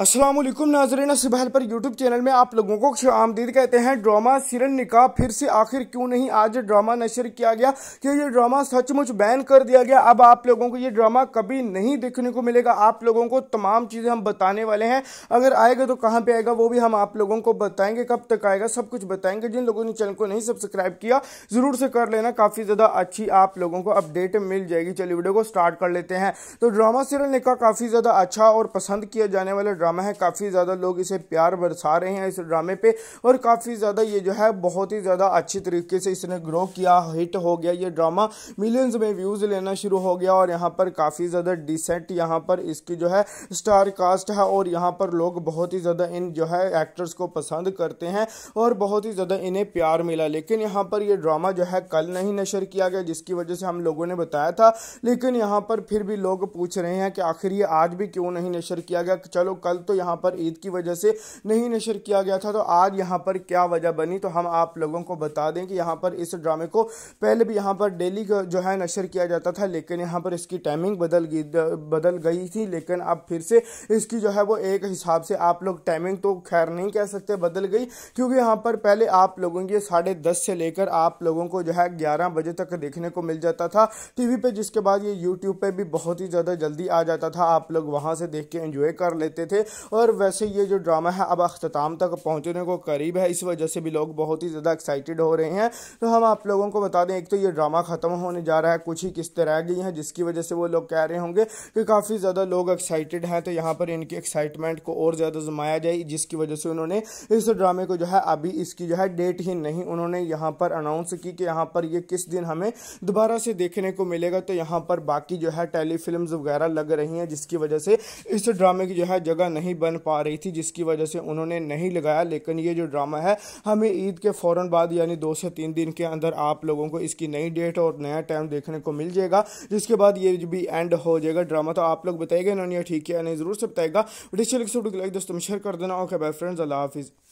असलम नाजरीन सिबहल पर YouTube channel में आप लोगों को आमदीद कहते हैं ड्रामा सिरन निकाह फिर से आखिर क्यों नहीं आज ड्रामा नशर किया गया कि ये ड्रामा सचमुच बैन कर दिया गया अब आप लोगों को ये ड्रामा कभी नहीं देखने को मिलेगा आप लोगों को तमाम चीज़ें हम बताने वाले हैं अगर आएगा तो कहाँ पर आएगा वो भी हम आप लोगों को बताएंगे कब तक आएगा सब कुछ बताएंगे जिन लोगों ने चैनल को नहीं सब्सक्राइब किया ज़रूर से कर लेना काफ़ी ज़्यादा अच्छी आप लोगों को अपडेट मिल जाएगी चलिए वीडियो को स्टार्ट कर लेते हैं तो ड्रामा सिरन निकाह काफ़ी ज़्यादा अच्छा और पसंद किया जाने वाला ड्रामा ड्रामा है काफ़ी ज़्यादा लोग इसे प्यार बरसा रहे हैं इस ड्रामे पे और काफ़ी ज़्यादा ये जो है बहुत ही ज़्यादा अच्छी तरीके से इसने ग्रो किया हिट हो गया ये ड्रामा मिलियंस में व्यूज़ लेना शुरू हो गया और यहाँ पर काफ़ी ज़्यादा डिसेंट यहाँ पर इसकी जो है स्टार कास्ट है और यहाँ पर लोग बहुत ही ज़्यादा इन जो है एक्टर्स को पसंद करते हैं और बहुत ही ज़्यादा इन्हें प्यार मिला लेकिन यहाँ पर यह ड्रामा जो है कल नहीं नशर किया गया जिसकी वजह से हम लोगों ने बताया था लेकिन यहाँ पर फिर भी लोग पूछ रहे हैं कि आखिर ये आज भी क्यों नहीं नशर किया गया चलो कल तो यहाँ पर ईद की वजह से नहीं नशर किया गया था तो आज यहाँ पर क्या वजह बनी तो हम आप लोगों को बता दें कि यहाँ पर इस ड्रामे को पहले भी यहाँ पर डेली जो है नशर किया जाता था लेकिन यहाँ पर इसकी टाइमिंग बदल गई बदल गई थी लेकिन अब फिर से इसकी जो है वो एक हिसाब से आप लोग टाइमिंग तो खैर नहीं कह सकते बदल गई क्योंकि यहाँ पर पहले आप लोगों की साढ़े दस से लेकर आप लोगों को जो है ग्यारह बजे तक देखने को मिल जाता था टीवी पे जिसके बाद ये यूट्यूब पे भी बहुत ही ज़्यादा जल्दी आ जाता था आप लोग वहाँ से देख के एंजॉय कर लेते थे थे और वैसे ये जो ड्रामा है अब अख्ताम तक पहुँचने को करीब है इस वजह से भी लोग बहुत ही ज़्यादा एक्साइटेड हो रहे हैं तो हम आप लोगों को बता दें एक तो ये ड्रामा ख़त्म होने जा रहा है कुछ ही किस्तें रह गई हैं जिसकी वजह से वो लोग कह रहे होंगे कि काफ़ी ज़्यादा लोग एक्साइटेड हैं तो यहाँ पर इनकी एक्साइटमेंट को और ज़्यादा जमाया जाए जिसकी वजह से उन्होंने इस ड्रामे को जो है अभी इसकी जो है डेट ही नहीं उन्होंने यहाँ पर अनाउंस की कि यहाँ पर ये किस दिन हमें दोबारा से देखने को मिलेगा तो यहाँ पर बाकी जो है टेलीफिल्म वगैरह लग रही हैं जिसकी वजह से इस ड्रामे की जो है जगह नहीं बन पा रही थी जिसकी वजह से उन्होंने नहीं लगाया लेकिन ये जो ड्रामा है हमें ईद के फ़ौर बाद यानी दो से तीन दिन के अंदर आप लोगों को इसकी नई डेट और नया टाइम देखने को मिल जाएगा जिसके बाद ये भी एंड हो जाएगा ड्रामा तो आप लोग बताएगा इन्होंने ठीक किया नहीं ज़रूर से बताएगा तो वीडियो लाइक दोस्तों शेयर कर देना ओके बाय फ्रेंड्स अल्लाह हाफिज़